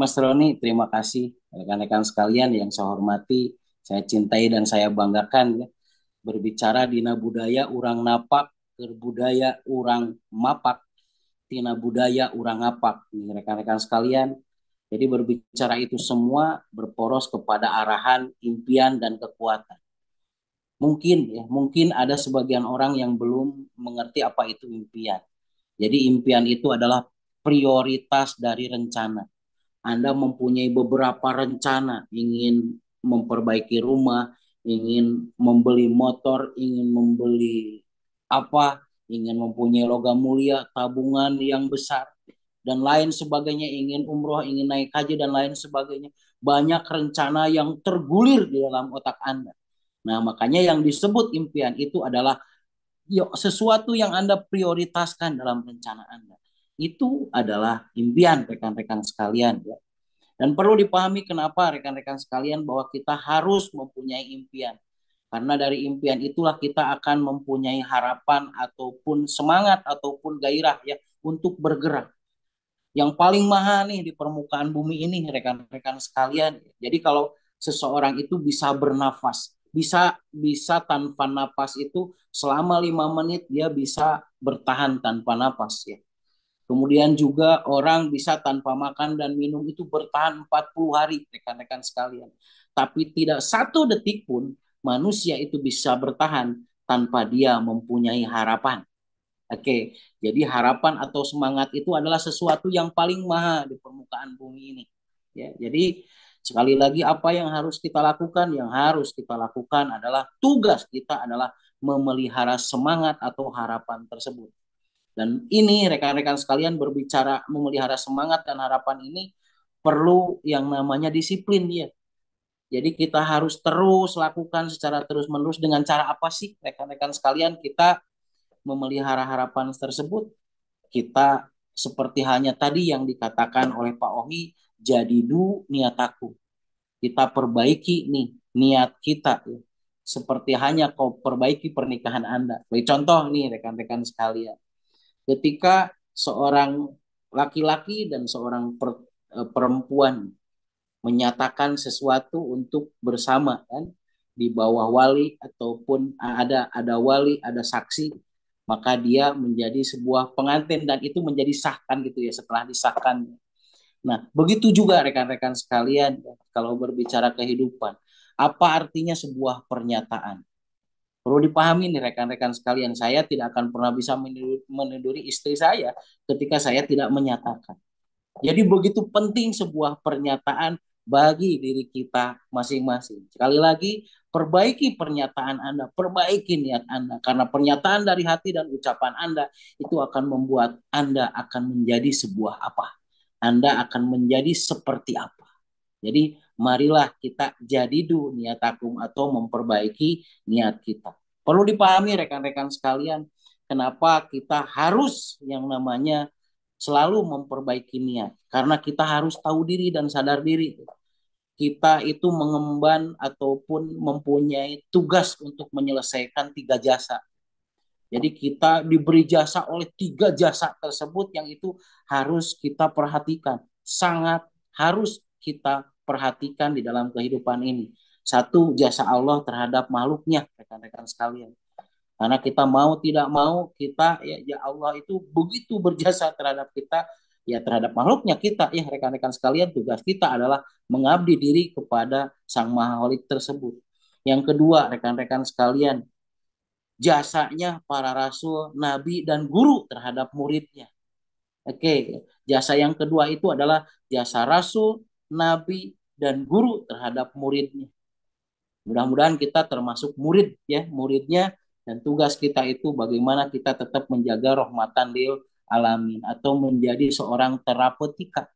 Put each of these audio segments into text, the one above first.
Mas Roni, terima kasih rekan-rekan sekalian yang saya hormati, saya cintai dan saya banggakan ya. Berbicara dina budaya urang napak, berbudaya urang mapak, tina budaya urang apak. Nih rekan-rekan sekalian, jadi berbicara itu semua berporos kepada arahan, impian dan kekuatan. Mungkin ya, mungkin ada sebagian orang yang belum mengerti apa itu impian. Jadi impian itu adalah prioritas dari rencana anda mempunyai beberapa rencana, ingin memperbaiki rumah, ingin membeli motor, ingin membeli apa, ingin mempunyai logam mulia, tabungan yang besar, dan lain sebagainya, ingin umroh, ingin naik haji, dan lain sebagainya. Banyak rencana yang tergulir di dalam otak Anda. Nah, makanya yang disebut impian itu adalah sesuatu yang Anda prioritaskan dalam rencana Anda. Itu adalah impian rekan-rekan sekalian ya. Dan perlu dipahami kenapa rekan-rekan sekalian bahwa kita harus mempunyai impian. Karena dari impian itulah kita akan mempunyai harapan ataupun semangat ataupun gairah ya untuk bergerak. Yang paling mahal nih di permukaan bumi ini rekan-rekan sekalian. Jadi kalau seseorang itu bisa bernafas, bisa bisa tanpa napas itu selama lima menit dia bisa bertahan tanpa napas ya. Kemudian juga orang bisa tanpa makan dan minum itu bertahan 40 hari, rekan-rekan sekalian. Tapi tidak satu detik pun manusia itu bisa bertahan tanpa dia mempunyai harapan. Oke, jadi harapan atau semangat itu adalah sesuatu yang paling maha di permukaan bumi ini. Ya, jadi sekali lagi apa yang harus kita lakukan? Yang harus kita lakukan adalah tugas kita adalah memelihara semangat atau harapan tersebut. Dan ini rekan-rekan sekalian berbicara memelihara semangat dan harapan ini perlu yang namanya disiplin dia. Ya. Jadi kita harus terus lakukan secara terus-menerus dengan cara apa sih rekan-rekan sekalian kita memelihara harapan tersebut? Kita seperti hanya tadi yang dikatakan oleh Pak Ohi, jadi du niataku. Kita perbaiki nih niat kita ya. Seperti hanya kau perbaiki pernikahan Anda. Beri contoh nih rekan-rekan sekalian ketika seorang laki-laki dan seorang per, eh, perempuan menyatakan sesuatu untuk bersama kan di bawah wali ataupun ada ada wali ada saksi maka dia menjadi sebuah pengantin dan itu menjadi sahkan gitu ya setelah disahkan. Nah, begitu juga rekan-rekan sekalian ya, kalau berbicara kehidupan, apa artinya sebuah pernyataan? Perlu dipahami nih rekan-rekan sekalian, saya tidak akan pernah bisa meneduri istri saya ketika saya tidak menyatakan. Jadi begitu penting sebuah pernyataan bagi diri kita masing-masing. Sekali lagi, perbaiki pernyataan Anda, perbaiki niat Anda. Karena pernyataan dari hati dan ucapan Anda itu akan membuat Anda akan menjadi sebuah apa? Anda akan menjadi seperti apa. Jadi marilah kita jadi dunia takum atau memperbaiki niat kita. Perlu dipahami rekan-rekan sekalian, kenapa kita harus yang namanya selalu memperbaiki niat. Karena kita harus tahu diri dan sadar diri. Kita itu mengemban ataupun mempunyai tugas untuk menyelesaikan tiga jasa. Jadi kita diberi jasa oleh tiga jasa tersebut yang itu harus kita perhatikan. Sangat harus kita perhatikan di dalam kehidupan ini. Satu, jasa Allah terhadap makhluknya, rekan-rekan sekalian. Karena kita mau tidak mau, kita ya, ya Allah itu begitu berjasa terhadap kita, ya terhadap makhluknya kita. Ya rekan-rekan sekalian, tugas kita adalah mengabdi diri kepada Sang Maha Holik tersebut. Yang kedua, rekan-rekan sekalian, jasanya para rasul, nabi, dan guru terhadap muridnya. Oke, jasa yang kedua itu adalah jasa rasul, nabi, dan guru terhadap muridnya. Mudah-mudahan kita termasuk murid ya, muridnya dan tugas kita itu bagaimana kita tetap menjaga rahmatan lil alamin atau menjadi seorang terapeutika.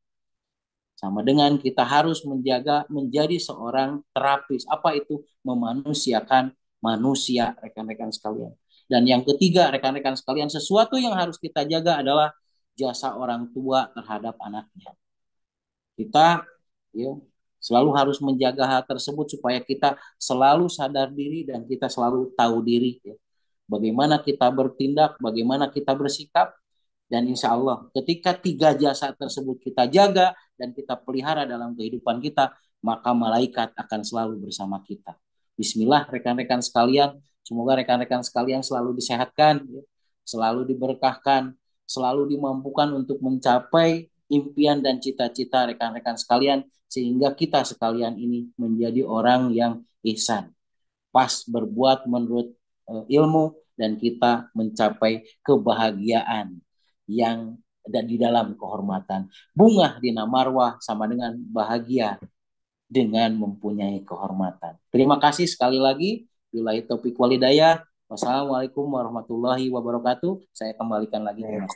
Sama dengan kita harus menjaga menjadi seorang terapis. Apa itu? Memanusiakan manusia rekan-rekan sekalian. Dan yang ketiga rekan-rekan sekalian sesuatu yang harus kita jaga adalah jasa orang tua terhadap anaknya. Kita ya Selalu harus menjaga hal tersebut supaya kita selalu sadar diri dan kita selalu tahu diri. Ya. Bagaimana kita bertindak, bagaimana kita bersikap, dan insya Allah ketika tiga jasa tersebut kita jaga dan kita pelihara dalam kehidupan kita, maka malaikat akan selalu bersama kita. Bismillah rekan-rekan sekalian, semoga rekan-rekan sekalian selalu disehatkan, ya. selalu diberkahkan, selalu dimampukan untuk mencapai impian dan cita-cita rekan-rekan sekalian sehingga kita sekalian ini menjadi orang yang ihsan. Pas berbuat menurut eh, ilmu dan kita mencapai kebahagiaan yang ada di dalam kehormatan. Bunga Dina Marwah sama dengan bahagia dengan mempunyai kehormatan. Terima kasih sekali lagi. Bila topik walidaya. Wassalamualaikum warahmatullahi wabarakatuh. Saya kembalikan lagi. Ya.